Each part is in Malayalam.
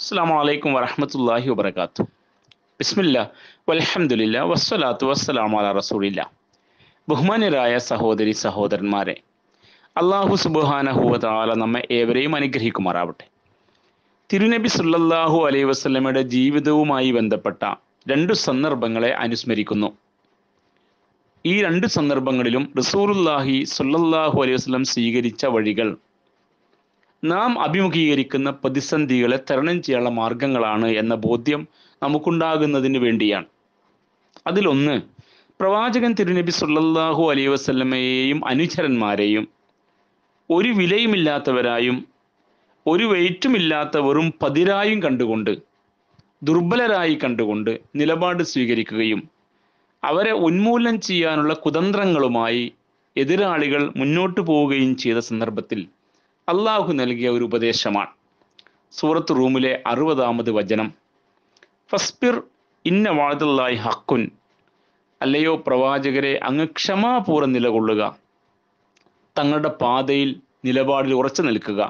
അസ്സാം വലൈക്കും വരഹമത്തല്ലാഹി വബർക്കാത്തു ബിസ്മില്ല വലഹമില്ല വസ്സലാത്തു വസ്സലാം അല റസൂലില്ല ബഹുമാനരായ സഹോദരി സഹോദരന്മാരെ അള്ളാഹു സുബാനഹുവല നമ്മെ ഏവരെയും അനുഗ്രഹിക്കുമാറാവട്ടെ തിരുനബി സുല്ലാഹു അലൈ വസ്ലമയുടെ ജീവിതവുമായി ബന്ധപ്പെട്ട രണ്ട് സന്ദർഭങ്ങളെ അനുസ്മരിക്കുന്നു ഈ രണ്ട് സന്ദർഭങ്ങളിലും റസൂറുല്ലാഹി സുല്ലാഹു അലൈഹി വസ്ലം സ്വീകരിച്ച വഴികൾ നാം അഭിമുഖീകരിക്കുന്ന പ്രതിസന്ധികളെ തരണം ചെയ്യാനുള്ള മാർഗങ്ങളാണ് എന്ന ബോധ്യം നമുക്കുണ്ടാകുന്നതിന് വേണ്ടിയാണ് അതിലൊന്ന് പ്രവാചകൻ തിരുനബി സുല്ലാഹു അലൈ വസ്ലമയെയും അനുചരന്മാരെയും ഒരു വിലയുമില്ലാത്തവരായും ഒരു വെയിറ്റുമില്ലാത്ത വെറും പതിരായും കണ്ടുകൊണ്ട് ദുർബലരായി കണ്ടുകൊണ്ട് നിലപാട് സ്വീകരിക്കുകയും അവരെ ഉന്മൂലനം ചെയ്യാനുള്ള കുതന്ത്രങ്ങളുമായി എതിരാളികൾ മുന്നോട്ടു പോവുകയും ചെയ്ത സന്ദർഭത്തിൽ അള്ളാഹു നൽകിയ ഒരു ഉപദേശമാണ് സൂറത്ത് റൂമിലെ അറുപതാമത് വചനം ഫസ്ബിർ ഇന്ന വാദുള്ളായി ഹക്കുൻ അല്ലയോ പ്രവാചകരെ അങ്ങ് ക്ഷമാപൂർവ്വം നിലകൊള്ളുക തങ്ങളുടെ പാതയിൽ നിലപാടിൽ ഉറച്ചു നിൽക്കുക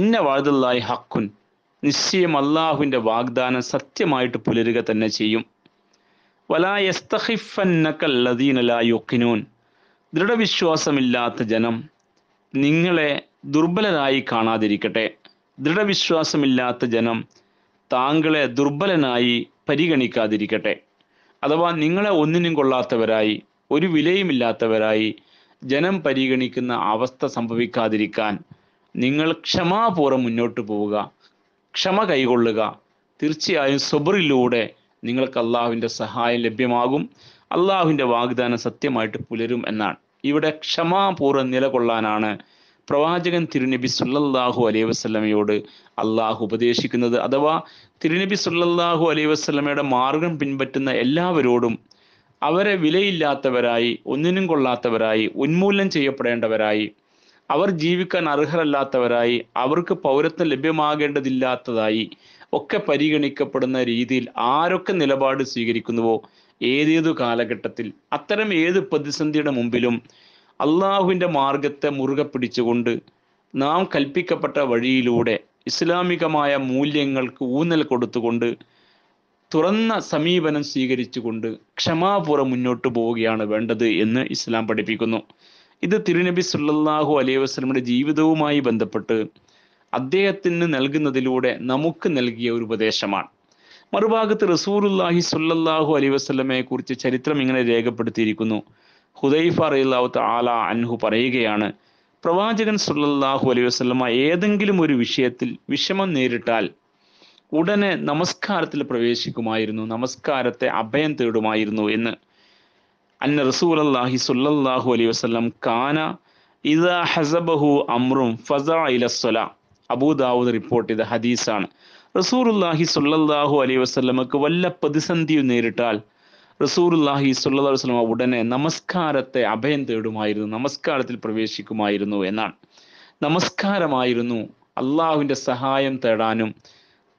ഇന്ന വാദുള്ളായി ഹക്കുൻ നിശ്ചയം അള്ളാഹുവിൻ്റെ വാഗ്ദാനം സത്യമായിട്ട് പുലരുക തന്നെ ചെയ്യും വലായസ്തഹിഫന്നക്കല്ലദീനലാ യൊക്കിനൂൻ ദൃഢവിശ്വാസമില്ലാത്ത ജനം നിങ്ങളെ ദുർബലനായി കാണാതിരിക്കട്ടെ ദൃഢവിശ്വാസമില്ലാത്ത ജനം താങ്കളെ ദുർബലനായി പരിഗണിക്കാതിരിക്കട്ടെ അഥവാ നിങ്ങളെ ഒന്നിനും കൊള്ളാത്തവരായി ഒരു വിലയുമില്ലാത്തവരായി ജനം പരിഗണിക്കുന്ന അവസ്ഥ സംഭവിക്കാതിരിക്കാൻ നിങ്ങൾ ക്ഷമാപൂർവ്വം മുന്നോട്ട് പോവുക ക്ഷമ കൈകൊള്ളുക തീർച്ചയായും സബറിലൂടെ നിങ്ങൾക്ക് അള്ളാഹുവിൻ്റെ സഹായം ലഭ്യമാകും അള്ളാഹുവിൻ്റെ വാഗ്ദാനം സത്യമായിട്ട് പുലരും എന്നാണ് ഇവിടെ ക്ഷമാപൂർവ്വം നിലകൊള്ളാനാണ് പ്രവാചകൻ തിരുനബി സുല്ലല്ലാഹു അലൈഹി വസ്ലമയോട് അള്ളാഹു ഉപദേശിക്കുന്നത് അഥവാ തിരുനബി സുല്ലല്ലാഹു അലൈഹി വസ്ലമയുടെ മാർഗം പിൻപറ്റുന്ന എല്ലാവരോടും അവരെ വിലയില്ലാത്തവരായി ഒന്നിനും കൊള്ളാത്തവരായി ഉന്മൂലനം ചെയ്യപ്പെടേണ്ടവരായി അവർ ജീവിക്കാൻ അർഹരല്ലാത്തവരായി അവർക്ക് പൗരത്വം ലഭ്യമാകേണ്ടതില്ലാത്തതായി ഒക്കെ പരിഗണിക്കപ്പെടുന്ന രീതിയിൽ ആരൊക്കെ നിലപാട് സ്വീകരിക്കുന്നുവോ ഏതേതു കാലഘട്ടത്തിൽ അത്തരം ഏത് പ്രതിസന്ധിയുടെ മുമ്പിലും അള്ളാഹുവിൻ്റെ മാർഗത്തെ മുറുകെ പിടിച്ചുകൊണ്ട് നാം കൽപ്പിക്കപ്പെട്ട വഴിയിലൂടെ ഇസ്ലാമികമായ മൂല്യങ്ങൾക്ക് ഊന്നൽ കൊടുത്തുകൊണ്ട് തുറന്ന സമീപനം സ്വീകരിച്ചുകൊണ്ട് ക്ഷമാപൂർവ്വം മുന്നോട്ട് പോവുകയാണ് വേണ്ടത് എന്ന് ഇസ്ലാം പഠിപ്പിക്കുന്നു ഇത് തിരുനബി സുല്ലാഹു അലൈഹി വസ്ലമിയുടെ ജീവിതവുമായി ബന്ധപ്പെട്ട് അദ്ദേഹത്തിന് നൽകുന്നതിലൂടെ നമുക്ക് നൽകിയ ഒരു ഉപദേശമാണ് മറുഭാഗത്ത് റസൂറുല്ലാഹി സുല്ലാഹു അലൈഹി വസ്ലമയെ കുറിച്ച് ചരിത്രം ഇങ്ങനെ രേഖപ്പെടുത്തിയിരിക്കുന്നു ഹുദൈഫ റയില്ലാഹു താല അൻഹു പറയുകയാണ് പ്രവാചകൻ സുല്ലാഹു അലൈഹി വസ്ലമ ഏതെങ്കിലും ഒരു വിഷയത്തിൽ വിഷമം നേരിട്ടാൽ ഉടനെ നമസ്കാരത്തിൽ പ്രവേശിക്കുമായിരുന്നു നമസ്കാരത്തെ അഭയം തേടുമായിരുന്നു എന്ന് അന്ന റസൂൽ അള്ളാഹി സുല്ലാഹു അലൈഹി വസ്ലം കാന ഇദാ ഹസബഹു അമ്രും ഫസ ഇലസ്വല അബൂദാവൂദ് റിപ്പോർട്ട് ചെയ്ത ഹദീസാണ് റസൂറുല്ലാഹി സുല്ലാഹു അലൈഹി വസ്ലമക്ക് വല്ല പ്രതിസന്ധിയും നേരിട്ടാൽ റസൂറുല്ലാഹി സല്ലാ വസ്ലമ ഉടനെ നമസ്കാരത്തെ അഭയം തേടുമായിരുന്നു നമസ്കാരത്തിൽ പ്രവേശിക്കുമായിരുന്നു എന്നാണ് നമസ്കാരമായിരുന്നു അള്ളാഹുവിൻ്റെ സഹായം തേടാനും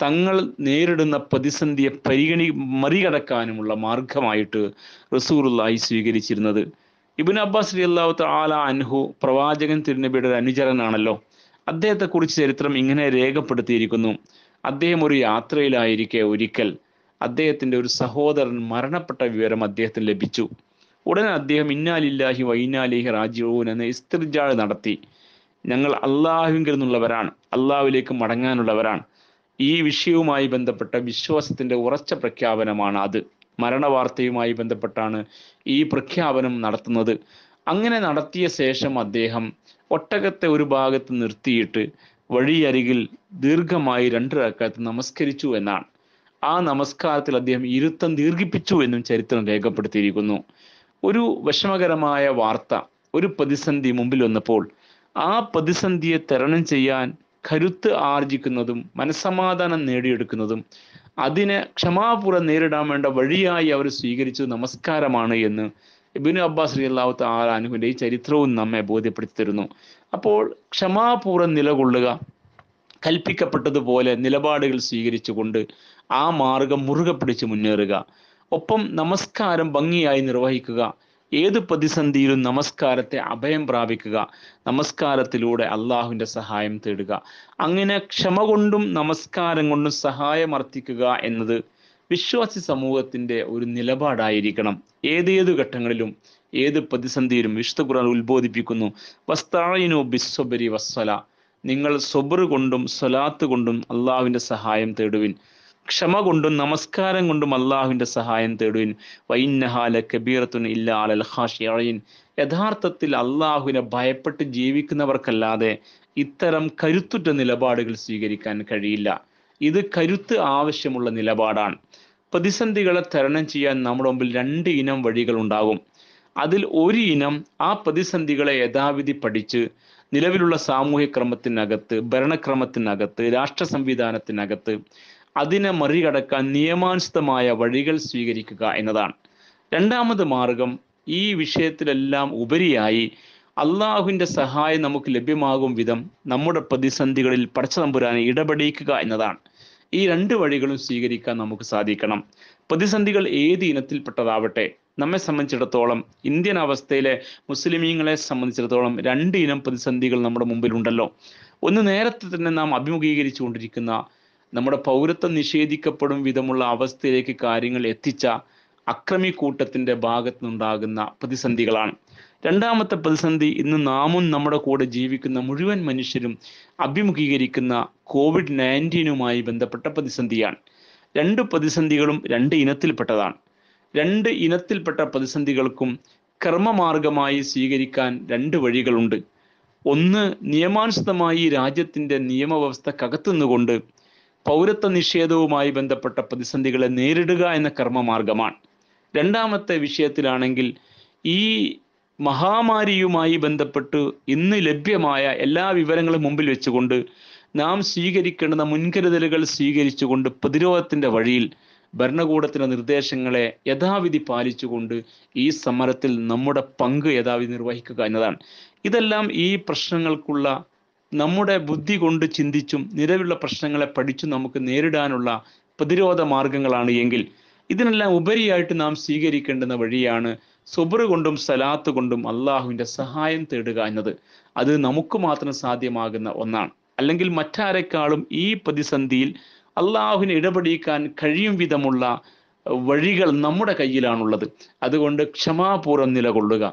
തങ്ങൾ നേരിടുന്ന പ്രതിസന്ധിയെ പരിഗണി മറികടക്കാനുമുള്ള മാർഗമായിട്ട് റസൂറുല്ലായി സ്വീകരിച്ചിരുന്നത് ഇബിൻ അബ്ബാസ് അലി അള്ളാഹു ആല അൻഹു പ്രവാചകൻ തിരുനബിയുടെ ഒരു അനുചരനാണല്ലോ അദ്ദേഹത്തെക്കുറിച്ച് ചരിത്രം ഇങ്ങനെ രേഖപ്പെടുത്തിയിരിക്കുന്നു അദ്ദേഹം ഒരു യാത്രയിലായിരിക്കെ ഒരിക്കൽ അദ്ദേഹത്തിൻ്റെ ഒരു സഹോദരൻ മരണപ്പെട്ട വിവരം അദ്ദേഹത്തിന് ലഭിച്ചു ഉടനെ അദ്ദേഹം ഇന്നാലില്ലാഹി വൈനാലിഹി റാജീവൂൻ എന്ന ഇസ്തിർജാൾ നടത്തി ഞങ്ങൾ അള്ളാഹുവിൽ നിന്നുള്ളവരാണ് അള്ളാഹുവിലേക്ക് മടങ്ങാനുള്ളവരാണ് ഈ വിഷയവുമായി ബന്ധപ്പെട്ട വിശ്വാസത്തിൻ്റെ ഉറച്ച പ്രഖ്യാപനമാണ് അത് മരണവാർത്തയുമായി ബന്ധപ്പെട്ടാണ് ഈ പ്രഖ്യാപനം നടത്തുന്നത് അങ്ങനെ നടത്തിയ ശേഷം അദ്ദേഹം ഒട്ടകത്തെ ഒരു ഭാഗത്ത് നിർത്തിയിട്ട് വഴിയരികിൽ ദീർഘമായി രണ്ട് റക്കാത്ത് നമസ്കരിച്ചു എന്നാണ് ആ നമസ്കാരത്തിൽ അദ്ദേഹം ഇരുത്തം ദീർഘിപ്പിച്ചു എന്നും ചരിത്രം രേഖപ്പെടുത്തിയിരിക്കുന്നു ഒരു വിഷമകരമായ വാർത്ത ഒരു പ്രതിസന്ധി മുമ്പിൽ വന്നപ്പോൾ ആ പ്രതിസന്ധിയെ തരണം ചെയ്യാൻ കരുത്ത് ആർജിക്കുന്നതും മനസമാധാനം നേടിയെടുക്കുന്നതും അതിനെ ക്ഷമാപൂർവ്വം നേരിടാൻ വേണ്ട വഴിയായി അവർ സ്വീകരിച്ചത് നമസ്കാരമാണ് എന്ന് ഇബിനു അബ്ബാസ് അള്ളാഹു താലാനുവിൻ്റെ ഈ ചരിത്രവും നമ്മെ ബോധ്യപ്പെടുത്തി തരുന്നു അപ്പോൾ ക്ഷമാപൂർവ്വം നിലകൊള്ളുക കൽപ്പിക്കപ്പെട്ടതുപോലെ നിലപാടുകൾ സ്വീകരിച്ചുകൊണ്ട് ആ മാർഗം മുറുകെ പിടിച്ച് മുന്നേറുക ഒപ്പം നമസ്കാരം ഭംഗിയായി നിർവഹിക്കുക ഏത് പ്രതിസന്ധിയിലും നമസ്കാരത്തെ അഭയം പ്രാപിക്കുക നമസ്കാരത്തിലൂടെ അള്ളാഹുവിൻ്റെ സഹായം തേടുക അങ്ങനെ ക്ഷമ കൊണ്ടും നമസ്കാരം കൊണ്ടും സഹായം അർത്ഥിക്കുക എന്നത് വിശ്വാസി സമൂഹത്തിൻ്റെ ഒരു നിലപാടായിരിക്കണം ഏതേത് ഘട്ടങ്ങളിലും ഏത് പ്രതിസന്ധിയിലും വിശുദ്ധ ഖുർആൻ ഉത്ബോധിപ്പിക്കുന്നു വസ്തായിനു ബിസ്വബരി വസ്സല നിങ്ങൾ സൊബർ കൊണ്ടും സ്വലാത്ത് കൊണ്ടും അള്ളാഹുവിൻ്റെ സഹായം തേടുവിൻ ക്ഷമ കൊണ്ടും നമസ്കാരം കൊണ്ടും അള്ളാഹുവിൻ്റെ സഹായം തേടുവിൻ വൈന്നഹാല കബീറത്തുൻ ഇല്ലാ അലൽ ഹാഷിയൻ യഥാർത്ഥത്തിൽ അള്ളാഹുവിനെ ഭയപ്പെട്ട് ജീവിക്കുന്നവർക്കല്ലാതെ ഇത്തരം കരുത്തുറ്റ നിലപാടുകൾ സ്വീകരിക്കാൻ കഴിയില്ല ഇത് കരുത്ത് ആവശ്യമുള്ള നിലപാടാണ് പ്രതിസന്ധികളെ തരണം ചെയ്യാൻ നമ്മുടെ മുമ്പിൽ രണ്ട് ഇനം വഴികൾ ഉണ്ടാകും അതിൽ ഒരു ഇനം ആ പ്രതിസന്ധികളെ യഥാവിധി പഠിച്ച് നിലവിലുള്ള സാമൂഹ്യ ക്രമത്തിനകത്ത് ഭരണക്രമത്തിനകത്ത് രാഷ്ട്ര സംവിധാനത്തിനകത്ത് അതിനെ മറികടക്കാൻ നിയമാനുസൃതമായ വഴികൾ സ്വീകരിക്കുക എന്നതാണ് രണ്ടാമത് മാർഗം ഈ വിഷയത്തിലെല്ലാം ഉപരിയായി അള്ളാഹുവിൻ്റെ സഹായം നമുക്ക് ലഭ്യമാകും വിധം നമ്മുടെ പ്രതിസന്ധികളിൽ പടച്ചതമ്പുരാനെ ഇടപെടിക്കുക എന്നതാണ് ഈ രണ്ട് വഴികളും സ്വീകരിക്കാൻ നമുക്ക് സാധിക്കണം പ്രതിസന്ധികൾ ഏത് ഇനത്തിൽപ്പെട്ടതാവട്ടെ നമ്മെ സംബന്ധിച്ചിടത്തോളം ഇന്ത്യൻ അവസ്ഥയിലെ മുസ്ലിമീങ്ങളെ സംബന്ധിച്ചിടത്തോളം രണ്ട് ഇനം പ്രതിസന്ധികൾ നമ്മുടെ മുമ്പിലുണ്ടല്ലോ ഒന്ന് നേരത്തെ തന്നെ നാം അഭിമുഖീകരിച്ചു കൊണ്ടിരിക്കുന്ന നമ്മുടെ പൗരത്വം നിഷേധിക്കപ്പെടും വിധമുള്ള അവസ്ഥയിലേക്ക് കാര്യങ്ങൾ എത്തിച്ച അക്രമി കൂട്ടത്തിൻ്റെ ഭാഗത്തു നിന്നുണ്ടാകുന്ന പ്രതിസന്ധികളാണ് രണ്ടാമത്തെ പ്രതിസന്ധി ഇന്ന് നാമും നമ്മുടെ കൂടെ ജീവിക്കുന്ന മുഴുവൻ മനുഷ്യരും അഭിമുഖീകരിക്കുന്ന കോവിഡ് നയൻറ്റീനുമായി ബന്ധപ്പെട്ട പ്രതിസന്ധിയാണ് രണ്ട് പ്രതിസന്ധികളും രണ്ട് ഇനത്തിൽപ്പെട്ടതാണ് രണ്ട് ഇനത്തിൽപ്പെട്ട പ്രതിസന്ധികൾക്കും കർമ്മമാർഗമായി സ്വീകരിക്കാൻ രണ്ട് വഴികളുണ്ട് ഒന്ന് നിയമാനുസൃതമായി രാജ്യത്തിൻ്റെ നിയമവ്യവസ്ഥക്കകത്തുനിന്നുകൊണ്ട് പൗരത്വ നിഷേധവുമായി ബന്ധപ്പെട്ട പ്രതിസന്ധികളെ നേരിടുക എന്ന കർമ്മമാർഗമാണ് രണ്ടാമത്തെ വിഷയത്തിലാണെങ്കിൽ ഈ മഹാമാരിയുമായി ബന്ധപ്പെട്ട് ഇന്ന് ലഭ്യമായ എല്ലാ വിവരങ്ങളും മുമ്പിൽ വെച്ചുകൊണ്ട് നാം സ്വീകരിക്കേണ്ടുന്ന മുൻകരുതലുകൾ സ്വീകരിച്ചുകൊണ്ട് പ്രതിരോധത്തിൻ്റെ വഴിയിൽ ഭരണകൂടത്തിൻ്റെ നിർദ്ദേശങ്ങളെ യഥാവിധി പാലിച്ചുകൊണ്ട് ഈ സമരത്തിൽ നമ്മുടെ പങ്ക് യഥാവിധി നിർവഹിക്കുക എന്നതാണ് ഇതെല്ലാം ഈ പ്രശ്നങ്ങൾക്കുള്ള നമ്മുടെ ബുദ്ധി കൊണ്ട് ചിന്തിച്ചും നിലവിലുള്ള പ്രശ്നങ്ങളെ പഠിച്ചും നമുക്ക് നേരിടാനുള്ള പ്രതിരോധ മാർഗങ്ങളാണ് എങ്കിൽ ഇതിനെല്ലാം ഉപരിയായിട്ട് നാം സ്വീകരിക്കേണ്ടുന്ന വഴിയാണ് സുബറ് കൊണ്ടും സലാത്ത് കൊണ്ടും അള്ളാഹുവിൻ്റെ സഹായം തേടുക എന്നത് അത് നമുക്ക് മാത്രം സാധ്യമാകുന്ന ഒന്നാണ് അല്ലെങ്കിൽ മറ്റാരെക്കാളും ഈ പ്രതിസന്ധിയിൽ അള്ളാഹുവിനെ ഇടപെടിക്കാൻ കഴിയും വിധമുള്ള വഴികൾ നമ്മുടെ കയ്യിലാണുള്ളത് അതുകൊണ്ട് ക്ഷമാപൂർവ്വം നിലകൊള്ളുക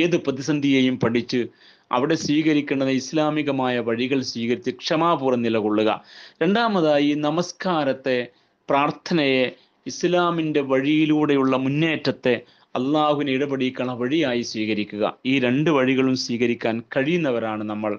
ഏത് പ്രതിസന്ധിയെയും പഠിച്ച് അവിടെ സ്വീകരിക്കേണ്ടുന്ന ഇസ്ലാമികമായ വഴികൾ സ്വീകരിച്ച് ക്ഷമാപൂർവ്വം നിലകൊള്ളുക രണ്ടാമതായി നമസ്കാരത്തെ പ്രാർത്ഥനയെ ഇസ്ലാമിൻ്റെ വഴിയിലൂടെയുള്ള മുന്നേറ്റത്തെ അള്ളാഹുവിനെ ഇടപെടിക്കാനുള്ള വഴിയായി സ്വീകരിക്കുക ഈ രണ്ട് വഴികളും സ്വീകരിക്കാൻ കഴിയുന്നവരാണ് നമ്മൾ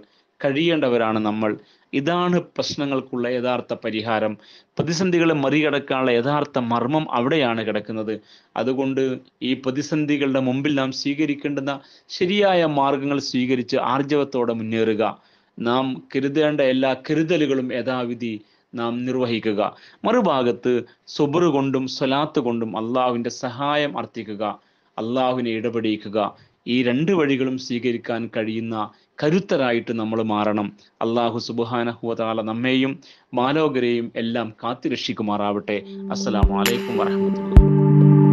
കഴിയേണ്ടവരാണ് നമ്മൾ ഇതാണ് പ്രശ്നങ്ങൾക്കുള്ള യഥാർത്ഥ പരിഹാരം പ്രതിസന്ധികളെ മറികടക്കാനുള്ള യഥാർത്ഥ മർമ്മം അവിടെയാണ് കിടക്കുന്നത് അതുകൊണ്ട് ഈ പ്രതിസന്ധികളുടെ മുമ്പിൽ നാം സ്വീകരിക്കേണ്ടുന്ന ശരിയായ മാർഗങ്ങൾ സ്വീകരിച്ച് ആർജവത്തോടെ മുന്നേറുക നാം കരുതേണ്ട എല്ലാ കരുതലുകളും യഥാവിധി നാം നിർവഹിക്കുക മറുഭാഗത്ത് സുബറു കൊണ്ടും സ്വലാത്ത് കൊണ്ടും അള്ളാഹുവിൻ്റെ സഹായം അർത്ഥിക്കുക അള്ളാഹുവിനെ ഇടപെടിയിക്കുക ഈ രണ്ട് വഴികളും സ്വീകരിക്കാൻ കഴിയുന്ന കരുത്തരായിട്ട് നമ്മൾ മാറണം അള്ളാഹു സുബാനഹുവതാല നമ്മെയും മാലോകരെയും എല്ലാം കാത്തുരക്ഷിക്കുമാറാവട്ടെ അസ്സലാമലൈക്കും വരഹമത്തുള്ള